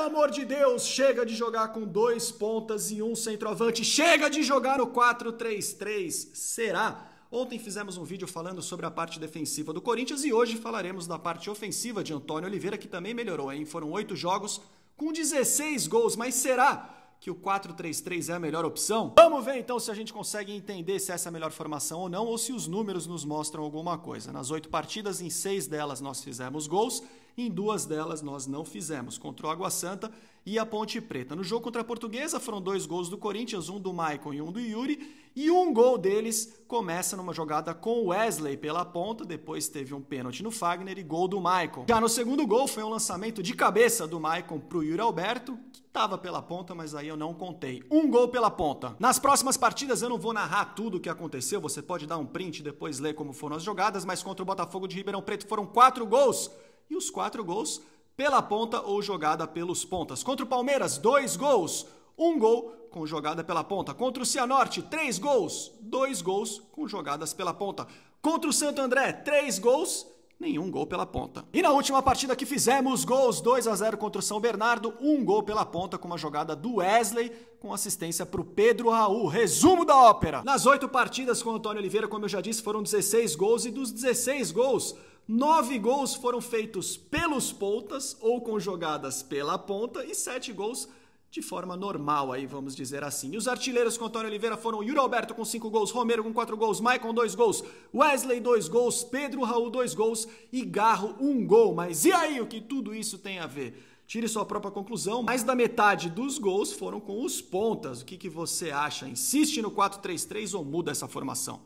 Pelo amor de Deus, chega de jogar com dois pontas e um centroavante. Chega de jogar no 4-3-3. Será? Ontem fizemos um vídeo falando sobre a parte defensiva do Corinthians e hoje falaremos da parte ofensiva de Antônio Oliveira, que também melhorou, hein? Foram oito jogos com 16 gols, mas será que o 4-3-3 é a melhor opção? Vamos ver então se a gente consegue entender se essa é a melhor formação ou não, ou se os números nos mostram alguma coisa. Nas oito partidas, em seis delas nós fizemos gols, em duas delas nós não fizemos, contra o Água Santa e a Ponte Preta. No jogo contra a Portuguesa foram dois gols do Corinthians, um do Maicon e um do Yuri, e um gol deles começa numa jogada com o Wesley pela ponta, depois teve um pênalti no Fagner e gol do Maicon. Já no segundo gol foi um lançamento de cabeça do Maicon para o Yuri Alberto, Tava pela ponta, mas aí eu não contei. Um gol pela ponta. Nas próximas partidas eu não vou narrar tudo o que aconteceu, você pode dar um print e depois ler como foram as jogadas, mas contra o Botafogo de Ribeirão Preto foram quatro gols. E os quatro gols pela ponta ou jogada pelos pontas. Contra o Palmeiras, dois gols. Um gol com jogada pela ponta. Contra o Cianorte, três gols. Dois gols com jogadas pela ponta. Contra o Santo André, três gols nenhum gol pela ponta. E na última partida que fizemos, gols 2 a 0 contra o São Bernardo, um gol pela ponta com uma jogada do Wesley, com assistência para o Pedro Raul. Resumo da ópera! Nas oito partidas com o Antônio Oliveira, como eu já disse, foram 16 gols e dos 16 gols, Nove gols foram feitos pelos pontas ou com jogadas pela ponta e sete gols de forma normal, aí vamos dizer assim. Os artilheiros com Antônio Oliveira foram Yuri Alberto com 5 gols, Romero com 4 gols, Maicon 2 gols, Wesley 2 gols, Pedro Raul 2 gols e Garro 1 um gol. Mas e aí o que tudo isso tem a ver? Tire sua própria conclusão. Mais da metade dos gols foram com os pontas. O que, que você acha? Insiste no 4-3-3 ou muda essa formação?